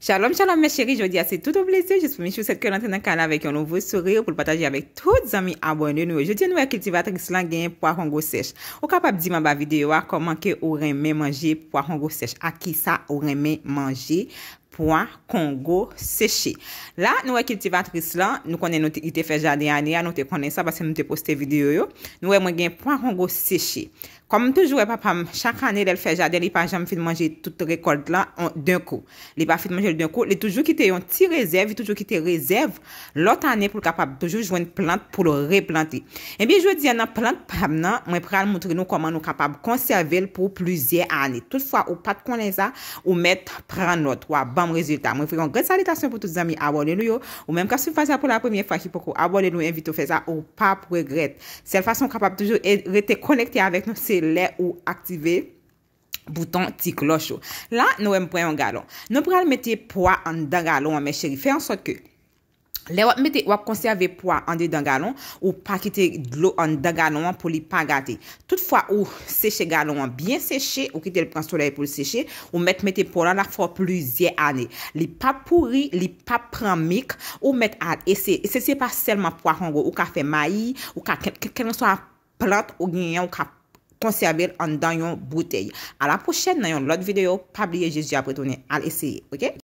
Chalom, chalom mè chéri, jodi a, se tout ou blese, je sou Michou, setke lantè nan kanal avèk yon nouve sourire, pou l patajè avèk tout zami abonè nou, jodi an nouè kilti vatreg slan gen pou akongou sech. Ou kapap di mè ba videyo a, ah, koman ke orè mè manje pou akongou sech, a ki sa orè mè manje pou akongou sech. Pouan kongo seche. La nou e kiltivatris lan, nou konen nou te ite fejade ane ya, nou te konen sa basen nou te poste videyo yo. Nou e mwen gen pouan kongo seche. Kom mwen toujou e papam, chak ane lel fejade li pa jam fite manje tout rekolte lan d'un ko. Li pa fite manje d'un ko, li toujou ki te yon ti rezerv, toujou ki te rezerv, lot ane pou l kapab toujou jwen plant pou l replante. E eh bi jwè diyan nan plant pram nan, mwen pral mwotre nou koman nou kapab konserve l pou pluzye ane. Tout fwa ou pat konen sa, ou met pran lot. Wabam. rezultat. Mwen fwe kon gret salitasyon pou tout zami abonnen nou yo. Ou menm ka sou fasyon pou la premye fwa ki pokou abonnen nou evito fwe za ou pa pregret. Sel fasyon kapab toujou rete konekte avek nou se le ou aktive bouton ti klochou. La nou em prey an galon. Nou prey an metye poy an dagalon an me cheri. Fwe an sot ke Le wap mète wap konserve pouwa an de den galon ou pa kite glou an den galon pou li pa gate. Tout fwa ou seche galon an, byen seche ou kite lèp kan solè pou seche, ou mète mète pouwa la fò pluzye anè. Li pa pouri, li pa pran mik, ou mète al ese. Ese se pa selman pouwa kongou ou ka fe mayi, ou ka kelnen so a plant ou gnyen ou ka konserve an den yon boutey. A la pochèd nan yon lot videyo, pabliye Jezu apretounè al ese.